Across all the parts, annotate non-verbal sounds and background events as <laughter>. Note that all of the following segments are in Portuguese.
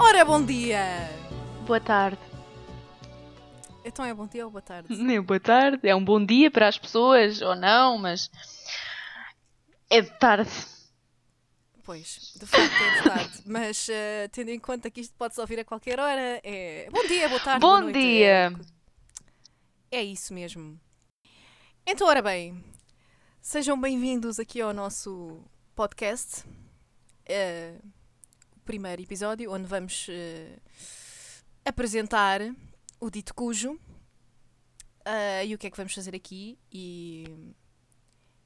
Ora, bom dia! Boa tarde. Então é bom dia ou boa tarde? <laughs> Nem boa tarde, é um bom dia para as pessoas ou não, mas é de tarde. Pois, de facto é de tarde, mas uh, tendo em conta que isto pode-se ouvir a qualquer hora, é bom dia, boa tarde, Bom boa dia! É... é isso mesmo. Então, ora bem, sejam bem-vindos aqui ao nosso podcast. Uh, primeiro episódio, onde vamos uh, apresentar o dito cujo uh, e o que é que vamos fazer aqui e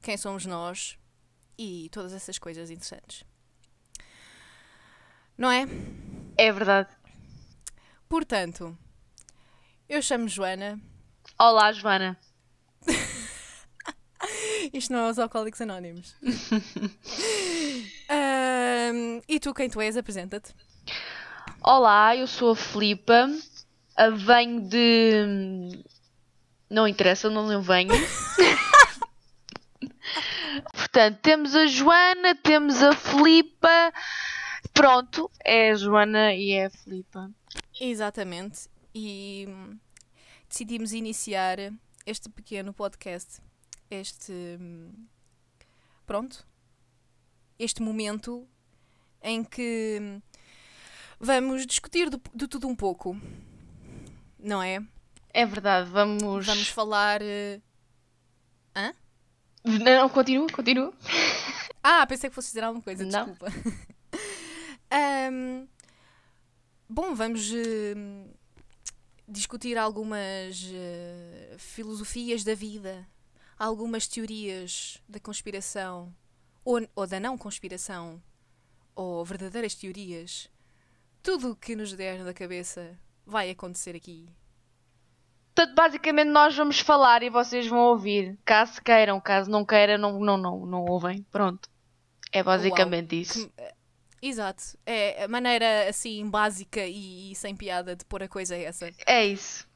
quem somos nós e todas essas coisas interessantes. Não é? É verdade. Portanto, eu chamo Joana. Olá, Joana. <laughs> Isto não é os Alcoólicos Anónimos. <laughs> e tu, quem tu és? Apresenta-te. Olá, eu sou a Filipa. Ah, venho de. Não interessa, não venho. <laughs> Portanto, temos a Joana, temos a Filipa. Pronto, é a Joana e é a Filipa. Exatamente. E hum, decidimos iniciar este pequeno podcast, este. Hum, pronto. Este momento em que vamos discutir de, de tudo um pouco, não é? É verdade, vamos. Vamos falar. Uh... Hã? Não, continua, continua. <laughs> Ah, pensei que fosse dizer alguma coisa, não. desculpa. um, <laughs> bom, vamos uh, discutir algumas uh, filosofias da vida, algumas teorias da conspiração ou, ou da não conspiração ou verdadeiras teorias. Tudo o que nos der na cabeça vai acontecer aqui. Portanto, basicamente nós vamos falar e vocês vão ouvir. Caso queiram, caso não queiram, não, não, não, não ouvem. Pronto. É basicamente Uau. isso. Que... Hum, eh, exato. É a maneira assim básica e, sem piada de pôr a coisa é essa. É isso.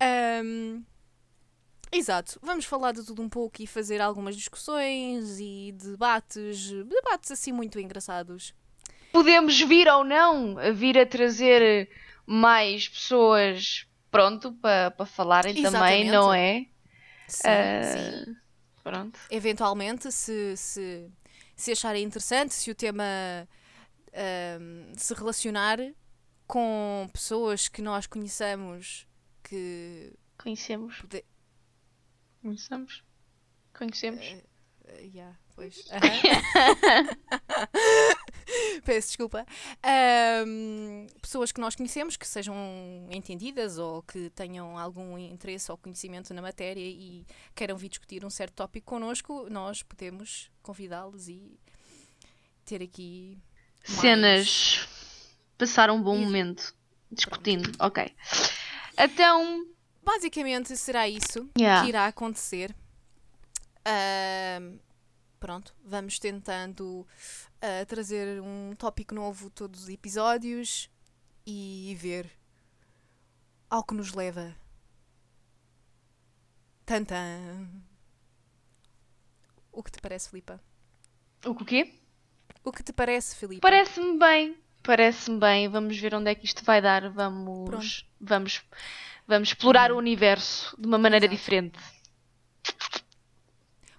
um, <laughs> Exato, vamos falar de tudo um pouco e fazer algumas discussões e debates, debates assim muito engraçados. Podemos vir ou não vir a trazer mais pessoas, pronto, para pa falarem Exatamente. também, não é? Sim, uh, sim. Pronto. Eventualmente, se, se, se acharem interessante, se o tema uh, se relacionar com pessoas que nós conheçamos, que... Conhecemos conhecemos Conhecemos. Uh, uh, eh, yeah, pois. <laughs> <laughs> Peço desculpa. Um, pessoas que nós conhecemos, que sejam entendidas ou que tenham algum interesse ou conhecimento na matéria e queiram vir discutir um certo tópico connosco, nós podemos convidá-los e ter aqui. Mais... Cenas. Passar um bom Isso. momento discutindo. Pronto. Ok. Então, basicamente será isso yeah. que irá acontecer. Uh, pronto, vamos tentando uh, trazer um tópico novo todos os episódios e ver ao que nos leva. Tantan. O que te parece, Filipa? O que o quê? O que te parece, Filipa? Parece-me bem. Parece-me bem. Vamos ver onde é que isto vai dar. Vamos. Pronto. Vamos Vamos explorar hum. o universo de uma maneira Exato. diferente.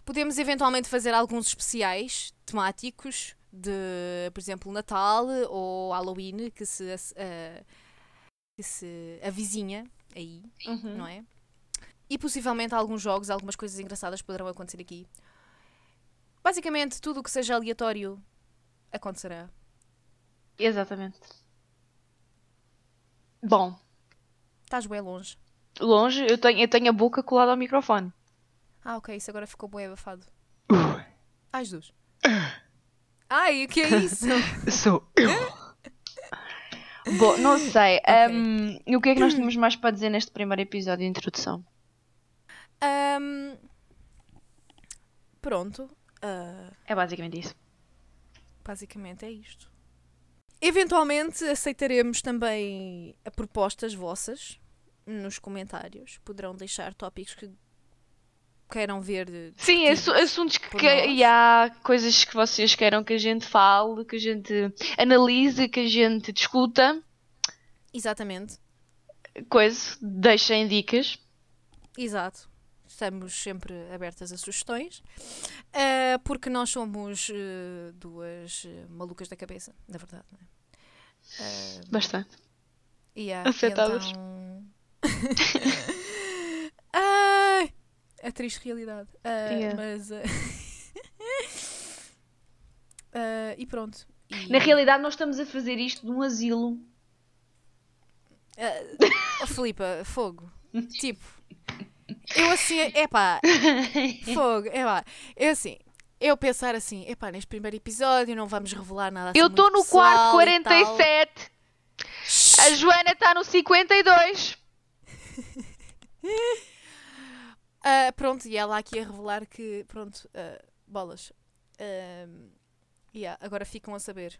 Podemos eventualmente fazer alguns especiais temáticos de, por exemplo, Natal ou Halloween que se, uh, que se avizinha aí, uhum. não é? E possivelmente alguns jogos, algumas coisas engraçadas poderão acontecer aqui. Basicamente, tudo o que seja aleatório acontecerá. Exatamente. Bom, Estás bem longe. Longe? Eu tenho, eu tenho a boca colada ao microfone. Ah, ok, isso agora ficou bem abafado. Uh. Ai, Jesus. Uh. Ai, o que é isso? <laughs> Sou eu. Bom, não sei. Okay. Um, e o que é que nós temos mais para dizer neste primeiro episódio de introdução? Um, pronto. Uh, é basicamente isso. Basicamente é isto. Eventualmente aceitaremos também propostas vossas nos comentários. Poderão deixar tópicos que queiram ver. De, Sim, assuntos que, que e há coisas que vocês queiram que a gente fale, que a gente analise, que a gente discuta. Exatamente. Coisa, deixem dicas. Exato. Estamos sempre abertas a sugestões, uh, porque nós somos uh, duas eh, malucas da cabeça, na verdade, não é? Uh, Bastante. Yeah, Afetadas. Então Ai, ah, a é triste realidade. Uh, yeah. Mas. Uh, uh, <laughs> e pronto. E... Na realidade, nós estamos a fazer isto num asilo. Uh, Filipa, fogo. tipo. Eu assim, epá, <laughs> fogo, epá. Eu assim, eu pensar assim, epá, neste primeiro episódio não vamos revelar nada assim Eu estou no quarto 47. A Joana está no 52 uh, <laughs> pronto, e ela aqui a revelar que, pronto, uh, bolas. Uh, yeah, agora ficam a saber.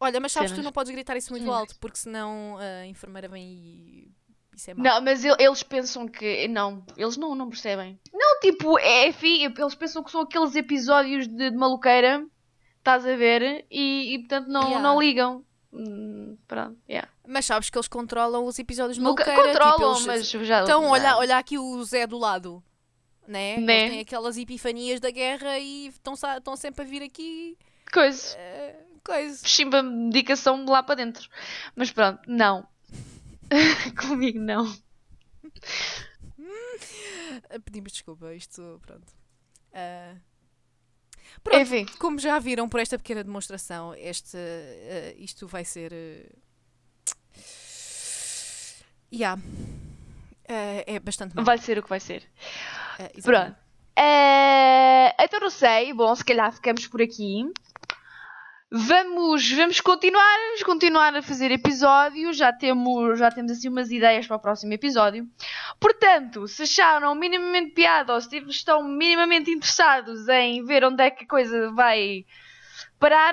Olha, mas sabes, tu não podes gritar isso muito hum. alto, porque senão a enfermeira vem e isso é não, mas eles pensam que. Não, eles não, não percebem. Não, tipo, é, é eles pensam que são aqueles episódios de, de maluqueira, estás a ver, e, e portanto não, yeah. não ligam. Hum, pronto, yeah. Mas sabes que eles controlam os episódios Nunca tipo, Controlam, tipo, eles... mas já... Então, olha, olha aqui o Zé do lado. Né? né? Eles têm aquelas epifanias da guerra e estão sempre a vir aqui... Coisa. Uh, coisa. Chimba medicação lá para dentro. Mas pronto, não. <laughs> Comigo não. <laughs> Pedimos desculpa, isto, pronto. Uh... Pronto, Enfim. como já viram por esta pequena demonstração, este, uh, isto vai ser. Uh, eh, yeah. Uh, é bastante mal. Vai ser o que vai ser. Uh, Pronto. então não sei. Bom, se calhar ficamos por aqui vamos, vamos continuar, vamos continuar a fazer episódios, já temos, já temos assim umas ideias para o próximo episódio. Portanto, se acharam minimamente piada ou se estão minimamente interessados em ver onde é que a coisa vai parar,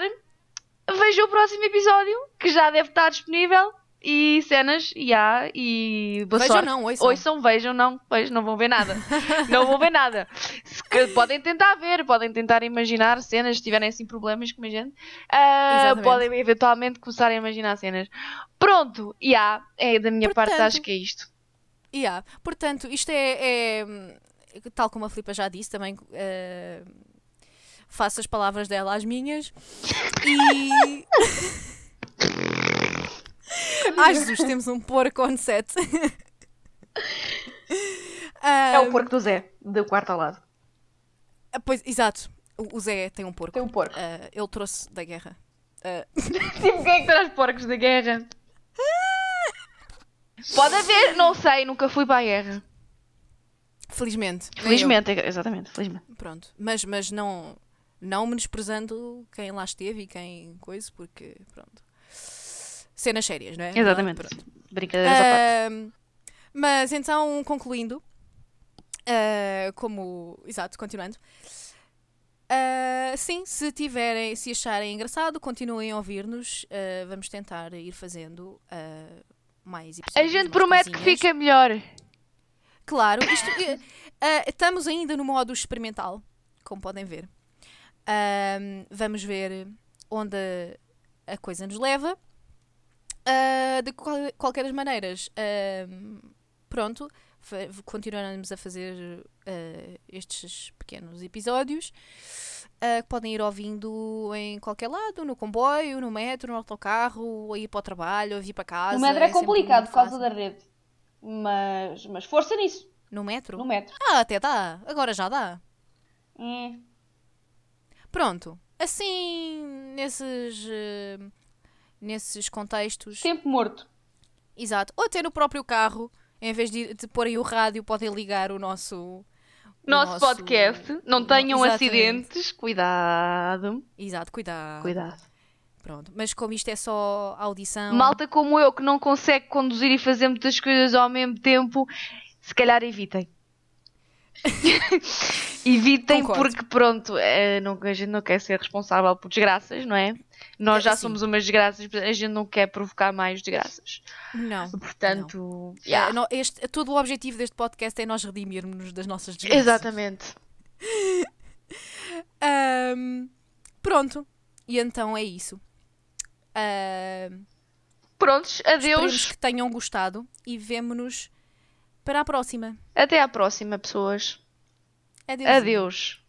vejam o próximo episódio que já deve estar disponível e cenas, e há, e boa vejam sorte. não, ouçam. Ouçam, vejam não, pois não vão ver nada. <laughs> não vão ver nada. podem tentar ver, podem tentar imaginar cenas, se tiverem assim problemas com a gente, uh, podem eventualmente começar a imaginar cenas. Pronto, e há, é da minha Portanto, parte, acho que é isto. E há. Portanto, isto é, é, tal como a Filipa já disse, também... Uh, faço as palavras dela às minhas e <laughs> <laughs> Ai Jesus, temos um porco on set. <laughs> é o porco do Zé, do quarto ao lado. Ah, pois, exato. O Zé tem um porco. Tem um porco. Uh, ele trouxe da guerra. Uh... <laughs> tipo, quem é que traz porcos da guerra? Pode haver, não sei, nunca fui para a guerra. Felizmente. É felizmente, eu. exatamente, felizmente. Pronto, mas, mas não, não menosprezando quem lá esteve e quem coisa, porque pronto cenas sérias, não é? Exatamente. Brincadeiras Brincadeiras uh, Mas então, concluindo, uh, como. Exato, continuando. Uh, sim, se tiverem, se acharem engraçado, continuem a ouvir-nos. Ah, vamos tentar ir fazendo mais episódios. A gente promete coisinhas. que fica melhor. Claro, isto, eh, estamos ainda no modo experimental, como podem ver. vamos ver onde a coisa nos leva. Uh, de qual, qualquer das maneiras, uh, pronto, continuaremos a fazer uh, estes pequenos episódios que podem ir ouvindo em qualquer lado, no comboio, no metro, no autocarro, a ir para o trabalho, a vir para casa. No metro é, é complicado por causa da rede, mas, mas força nisso. No metro? No metro. Ah, até dá, agora já dá. Hum. Pronto, assim, nesses nesses contextos. Tempo morto. Exato. Ou até no próprio carro, em vez de, de porem o rádio, podem ligar o nosso. Nosso, nosso... podcast. Não tenham Exatamente. acidentes. Cuidado. Exato, cuidado. Cuidado. Pronto, mas como isto é só audição. Malta como eu que não consegue conduzir e fazer muitas coisas ao mesmo tempo, se calhar evitem. <laughs> evitem Concordo. porque pronto, eh, não, a gente não quer ser responsável por desgraças, não é? Nós já assim. somos umas desgraças, a gente não quer provocar mais desgraças. Não. Portanto, não. Yeah. É, não, este, todo o objetivo deste podcast é nós redimirmos-nos das nossas desgraças. Exatamente. um, <laughs> pronto. E então é isso. Prontos, adeus. Esperemos que tenham gostado e vemo-nos para a próxima. Até à próxima, pessoas. Adeus. adeus.